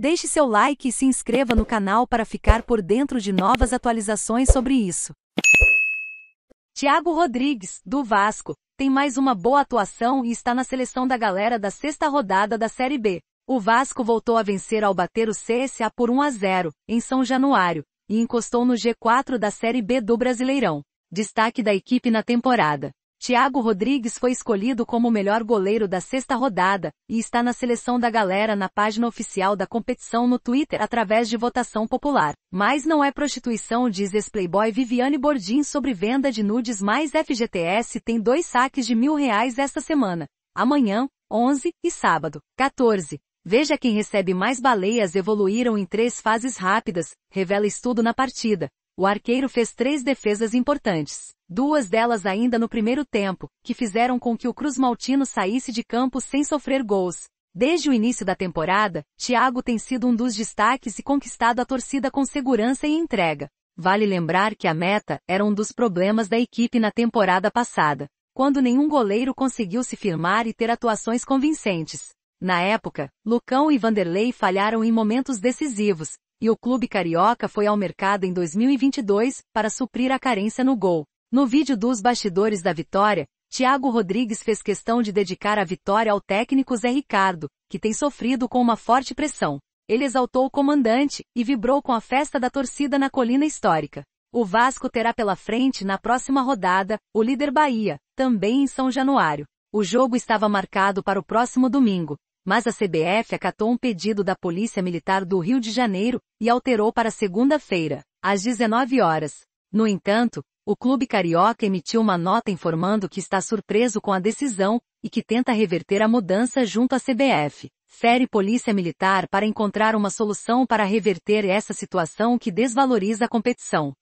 Deixe seu like e se inscreva no canal para ficar por dentro de novas atualizações sobre isso. Thiago Rodrigues, do Vasco, tem mais uma boa atuação e está na seleção da galera da sexta rodada da Série B. O Vasco voltou a vencer ao bater o CSA por 1 a 0, em São Januário, e encostou no G4 da Série B do Brasileirão. Destaque da equipe na temporada. Tiago Rodrigues foi escolhido como o melhor goleiro da sexta rodada e está na seleção da galera na página oficial da competição no Twitter através de votação popular. Mas não é prostituição, diz ex-playboy Viviane Bordin sobre venda de nudes mais FGTS tem dois saques de mil reais esta semana. Amanhã, 11, e sábado, 14. Veja quem recebe mais baleias evoluíram em três fases rápidas, revela estudo na partida. O arqueiro fez três defesas importantes, duas delas ainda no primeiro tempo, que fizeram com que o Cruz Maltino saísse de campo sem sofrer gols. Desde o início da temporada, Thiago tem sido um dos destaques e conquistado a torcida com segurança e entrega. Vale lembrar que a meta era um dos problemas da equipe na temporada passada, quando nenhum goleiro conseguiu se firmar e ter atuações convincentes. Na época, Lucão e Vanderlei falharam em momentos decisivos, e o clube carioca foi ao mercado em 2022 para suprir a carência no gol. No vídeo dos bastidores da vitória, Thiago Rodrigues fez questão de dedicar a vitória ao técnico Zé Ricardo, que tem sofrido com uma forte pressão. Ele exaltou o comandante e vibrou com a festa da torcida na colina histórica. O Vasco terá pela frente na próxima rodada o líder Bahia, também em São Januário. O jogo estava marcado para o próximo domingo, mas a CBF acatou um pedido da Polícia Militar do Rio de Janeiro e alterou para segunda-feira, às 19 horas. No entanto, o clube carioca emitiu uma nota informando que está surpreso com a decisão e que tenta reverter a mudança junto à CBF. Fere Polícia Militar para encontrar uma solução para reverter essa situação que desvaloriza a competição.